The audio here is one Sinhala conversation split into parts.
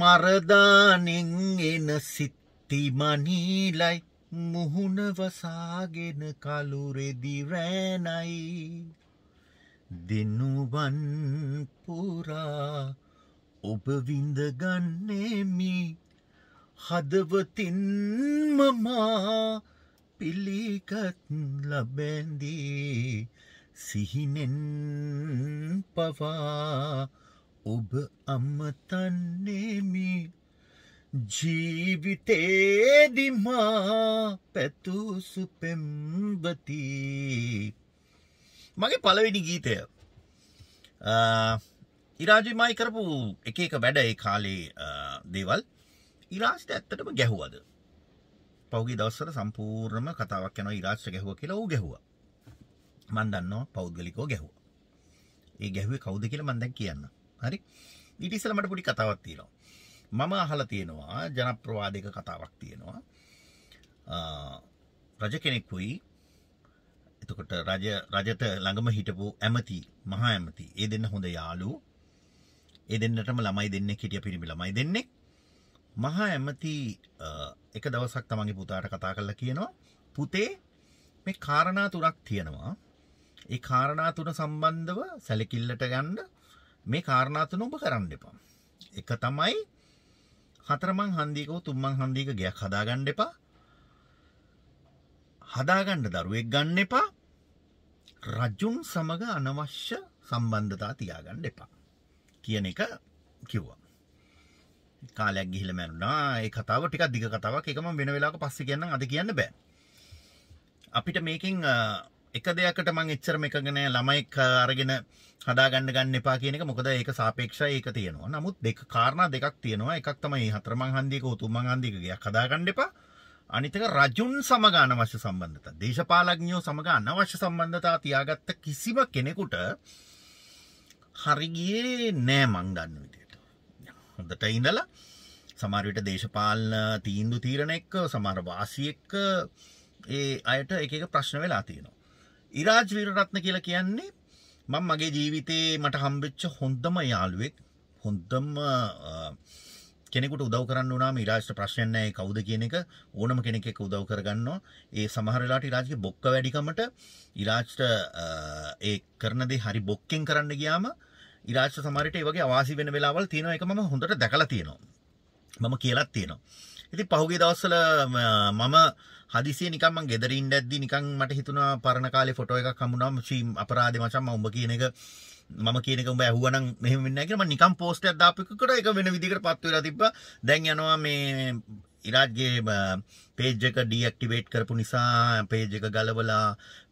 මරදානෙන් එන සිත්තිමනීලයි මුහුණ වසාගෙන කලුරෙදි රෑනයි දෙනුවන් පුරා ඔබ විඳගන්නේමි හදවතින්මමා පිළිකත් ලබැන්දී සිහිනෙන් පවා ඔබ අම්මතන්නේමි ජීවිතේදිමා පැතුසු පෙම්බති මගේ පලවෙනි ගීතය ඉරාජමයි කරපු එක එක වැඩ ඒ කාලේ දේවල් ඉරාස්ට ඇත්තටම ගැහුවද පෞගේ දවස්සර සම්පූර්ණම කතාවක් යන ඉරාශ්ට ගැහුව කියලා ඌ ගැහුව මන් දන්නවා පෞද්ගලිකෝ ගැහුව ඒ ගැහුවේ කවුද කියලා මන්දැන් කියන්න හරි ඊට ඉස්සෙල්ලා මට පොඩි කතාවක් තියෙනවා. මම අහලා තියෙනවා ජනප්‍රවාදයක කතාවක් තියෙනවා. රජ කෙනෙකුයි එතකොට රජ රජට ළඟම හිටපු ඇමති මහා ඇමති ඒ දෙන්න හොඳ යාළු. ඒ දෙන්නටම ළමයි දෙන්නෙක් හිටිය පිරිමි ළමයි දෙන්නෙක්. මහා ඇමති එක දවසක් තමන්ගේ පුතාට කතා කරලා කියනවා පුතේ මේ කාරණා තුනක් තියෙනවා. ඒ කාරණා තුන සම්බන්ධව සැලකිල්ලට ගන්න මේ කාරණාතුන ඔබ කරන්න එපා. එක තමයි හතරමං හන්දිකෝ තුම්මං හන්දික ගයක් හදාගන්න එපා. හදාගන්න දරුවෙක් ගන්න එපා. රජුන් සමග අනවශ්‍ය සම්බන්ධතා තියාගන්න එපා කියන එක කිව්වා. කාලයක් ගිහිල්ලා මැරුණා. ඒ කතාව ටිකක් දිග කතාවක්. ඒක මම වෙන වෙලාවක පස්සේ කියන්නම්. අද කියන්න බෑ. අපිට මේකෙන් එක දෙයකට මං එච්චර එකගෙන ළමයික් අරගෙන හදාගන්න ගන්න එපා කියනක මොකද ඒක සාපේක්ෂයි ඒක තියෙනවා නමුත් දෙක කාරණා දෙකක් තියෙනවා එකක් තමයි හතරමං හන්දියක උතුමං හන්දියකයක් හදාගන්න එපා අනිතක රජුන් සමග අනවශ්‍ය සම්බන්ධතා දේශපාලඥයෝ සමග අනවශ්‍ය සම්බන්ධතා තියාගත්ත කිසිම කෙනෙකුට හරිගියේ නෑ මං ගන්න විදියට හොඳට ඉඳලා සමහරවිට දේශපාලන තීන්දු තීරණ එක්ක සමහර වාසි එක්ක ඒ අයට එක එක ප්‍රශ්න වෙලා තියෙනවා ඉරාජ් වීරරත්න කියලා කියන්නේ මම මගේ ජීවිතේ මට හම්බෙච්ච හොඳම යාළුවෙක් හොඳම කෙනෙකුට උදව් කරන්න වුණාම ඉරාජ්ට ප්‍රශ්නයක් නැහැ ඒ කවුද කියන එක ඕනම කෙනෙක් එක්ක උදව් කරගන්නවා ඒ සමහර වෙලාවට ඉරාජ්ගේ බොක්ක වැඩිකමට ඉරාජ්ට ඒ කරන දේ හරි බොක්කෙන් කරන්න ගියාම ඉරාජ්ට සමහරට ඒ වගේ අවාසි වෙන වෙලාවල් තියෙනවා ඒක මම හොඳට දැකලා තියෙනවා මම කියලත් තියෙනවා ඉතින් පහුගේ දවස්වල මම හදිසිය නිකම් මං ගෙදරින් ඉඳද්දි නිකන් මට හිතුණා පරණ කාලේ ෆොටෝ එකක් හම්බුනා මචං අපරාධේ මචං මම උඹ කියන එක මම කියන එක උඹ ඇහුවනම් මෙහෙම වෙන්නේ නැහැ කියලා මම නිකන් පෝස්ට් එකක් දාපු එකට ඒක වෙන විදිහකට පත් වෙලා තිබ්බා දැන් යනවා මේ ඉරාජ්ගේ පේජ් එක ඩීඇක්ටිවේට් කරපු නිසා පේජ් එක ගලවලා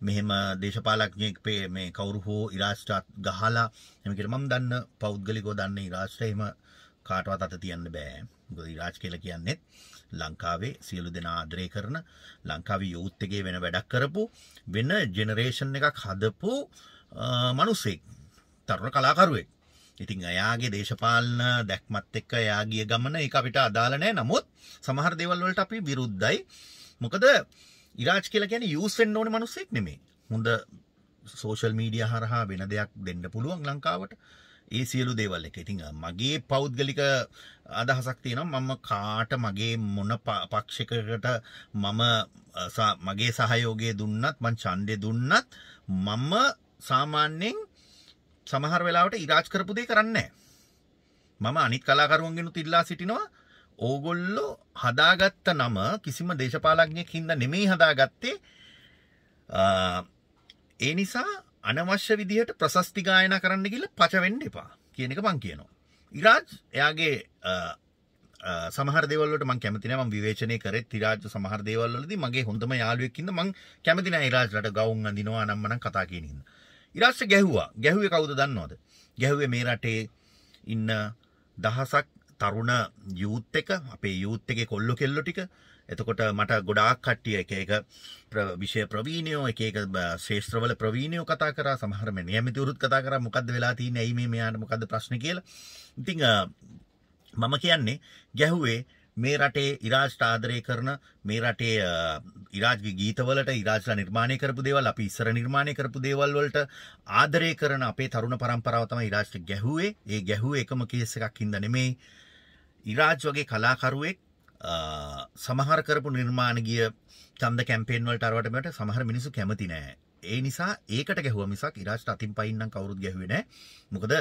මෙහෙම දේශපාලඥයෙක් මේ කවුරු හෝ ඉරාජ්ට ගහලා එහෙම කියලා මම දන්න පෞද්ගලිකව දන්න ඉරාජ්ට එහෙම කාටවත් අත තියන්න බෑ ගොදි රාජ් කියල කියන්නෙත් ලංකාවේ සියලු දෙනා ආදරය කරන ලංකාව යුත්තගේ වෙන වැඩක් කරපු වෙන ජෙනරේෂන් එකක් හදපු මනුස්සෙක් තරුණ කලාකරුවෙක් ඉතිං අයාගේ දේශපාලන දැක්මත් එක්ක යාගිය ගමන එක අපිට අදාලනෑ නමුත් සමහර දෙවල්වලට අපි විරුද්ධයි මොකද ඉරාජ් කියල ගැන යුසෙන් ඕන මනුස්සෙක් නෙමේ හොඳ සෝෂල් මීඩිය හරහා වෙන දෙයක් දෙන්න පුළුවන් ලංකාවට ඒ සියලු දේවල් එක ඉතිං මගේ පෞද්ගලික අදහසක් තියෙනවා මම කාට මගේ මොන පක්ෂකකට මම මගේ සහයෝගය දුන්නත් මං ඡන්දය දුන්නත් මම සාමාන්‍යයෙන් සමහර වෙලාවට ඉරාජ් කරපු දේ කරන්නේ මම අනිත් කලාකරුවන්ගෙනුත් ඉල්ලා සිටිනවා ඕගොල්ලෝ හදාගත්ත නම කිසිම දේශපාලඥයෙක් හින්දා නෙමෙයි හදාගත්තේ ඒ නිසා අනවශ්‍ය විදිහට ප්‍රසස්ති ගායනා කරන්න ගිල පචවෙන්න එපා කියන එක මං කියනවා. ඉරාජ් එයාගේ සමහරදවලට මං කැමතිනම විවේචනය කර තිරාජ සමහරදේවල්ලද මගේ හොඳම යාලුවක්කින්න මං කැමතින ඉරාජලට ගෞන් අඳනවා අනම්මන කතා කියනන්න. ඉරාශ ගැහ්වා ගැහුවේ කවුද දන්නවාද. ගැහුවේ මේ රටේ ඉන්න දහසක් තරුණ යුත්තක අපේ යුත්තක කොල්ලො කෙල්ලො ටික එතකොට මට ගොඩාක් කට්ටිය එක එක විෂය ප්‍රවීණයෝ එක එක ශේෂ්ත්‍රවල ප්‍රවීණයෝ කතා කරා සමහර මේ නියමිතවරුත් කතා කරා මොකද්ද වෙලා තියෙන්නේ ඇයි මේ මෙයාට මොකද්ද ප්‍රශ්නේ කියලා. ඉතින් මම කියන්නේ ගැහුවේ මේ රටේ ඉරාජ්ට ආදරය කරන මේ රටේ ඉරාජ්ගේ ගීතවලට ඉරාජ්ලා නිර්මාණය කරපු දේවල් අපි ඉස්සර නිර්මාණය කරපු දේවල් වලට ආදරය කරන අපේ තරුණ පරම්පරාව තමයි ඉරාජ්ට ගැහුවේ. ඒ ගැහුවේ එකම කේස් එකක් හින්දා නෙමෙයි. ඉරාජ් වගේ කලාකරුවෙක් සමහර කරපු නිර්මාණ ගිය චන්ද කැම්පේන්වලට අරවටමට සමහර මිනිසු කැමති නෑ ඒ නිසා ඒකට ගැහුව මිසක් ඉරාජ්ට අතින් පයින්නම් කවුරුත් ගැහුවේ නෑ. මොකද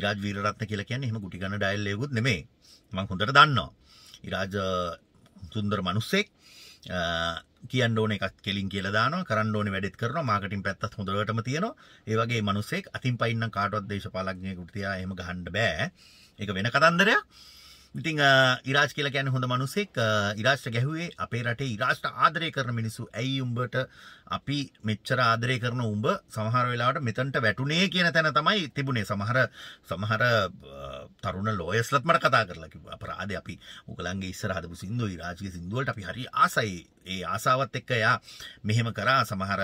ඉරාජ් වීරරත්න කියලා කියන්නේ එහෙම ගුටි ගන්න ඩයල් එකකුත් නෙමෙයි. මම හොඳට දන්නවා. ඉරාජ් සුන්දර මිනිස්සෙක්. කියන්න ඕන එකක් කෙලින් කියලා දානවා, කරන්න ඕනේ වැඩෙත් කරනවා, මාකටිං පැත්තත් හොඳටම තියෙනවා. ඒ වගේ මිනිස්සෙක් අතින් පයින්නම් කාටවත් දේශපාලඥයෙකුට තියා එහෙම ගහන්න බෑ. ඒක වෙන කතන්දරයක්. ඉතිං ඉරාජ් කියලා ගැන හොඳ මනුසෙක් ඉරාශ්ට ගැහුවේ අපේ රටේ ඉරාශ්ට ආදරය කරන මිනිසු ඇයි උඹට අපි මෙච්චර ආදරය කරන උඹ සමහර වෙලාට මෙතන්ට වැටුනේ කියන තැන තමයි තිබුණේ සමහර සමහර තරුණ ලෝයස්ලත් මට කතා කරලකි අපරාධ අපි උකලන්ගේ ඉස්සරහදපු සිින්දු ඉරාජගේ සිින්දුවලට අපි හරි ආසයි ඒ ආසාවත් එක්ක එයා මෙහෙම කරා සමහර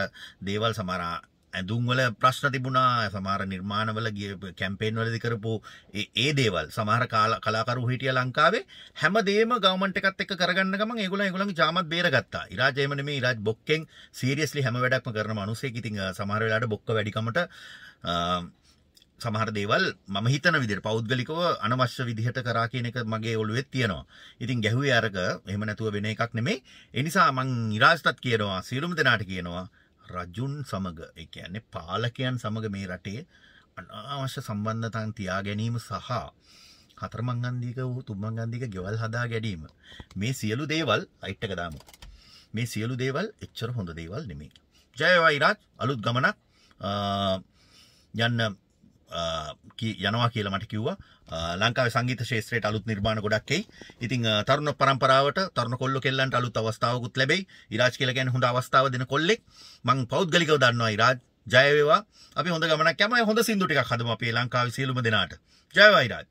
දේවල් සමරා ඇඳුම්වල ප්‍රශ්න තිබුණා සමහර නිර්මාණවල කැම්පේන් වලදි කරපු ඒ දේවල් සමහර කලාකරු හිටිය ලංකාවේ හැමදේම ගවමන්ට් එකත් එක්ක කරගන්න ගමන් ඒගොල්ලෝ ඒගොල්ලන්ගේ ජාමත් බේරගත්තා. ඉරාජ් එහෙම නෙමෙයි ඉරාජ් බොක්කෙන් සීරියස්ලි හැම වැඩක්ම කරන මිනිහෙක්. ඉතින් සමහර වෙලාවට බොක්ක වැඩිකමට සමහර දේවල් මම හිතන විදිහට පෞද්ගලිකව අනවශ්‍ය විදිහට කරා කියන එක මගේ ඔළුවේ තියෙනවා. ඉතින් ගැහුවේ අරක එහෙම නැතුව වෙන එකක් නෙමෙයි. ඒ නිසා මං ඉරාජ්ටත් කියනවා, සීලුම දෙනාට කියනවා රජුන් සමග එකන්නේ පාලකයන් සමඟ මේ රටේ අනාවශ්‍ය සම්බන්ධතන් තියා ගැනීම සහ හතරමංගන්දික වූ තුම්මංගන්දික ගෙවල් හදා ගැනීම මේ සියලු දේවල් අයිට්ටකදාම මේ සියලු දේවල් එච්චර හොඳ දේවල් නෙමේ ජයවයිරාජ් අලුත් ගමනක් යන්න යනවා කියලා මට කිව්වා ලංකාවේ සංගීත ශාස්ත්‍රයට අලුත් නිර්මාණ ගොඩක් එයි. ඉතින් තරුණ પરම්පරාවට තරුණ කොල්ල කෙල්ලන්ට අලුත් අවස්ථාවකුත් ලැබෙයි. ඉරාජ් කියලා කියන්නේ හොඳ අවස්ථාව දෙන කොල්ලෙක්. මං පෞද්ගලිකව දන්නවා ඉරාජ්. ජය වේවා. අපි හොඳ ගමනක් යමු. හොඳ සින්දු ටිකක් හදමු අපි ලංකාවේ සියලුම දෙනාට. ජය වේවා ඉරාජ්.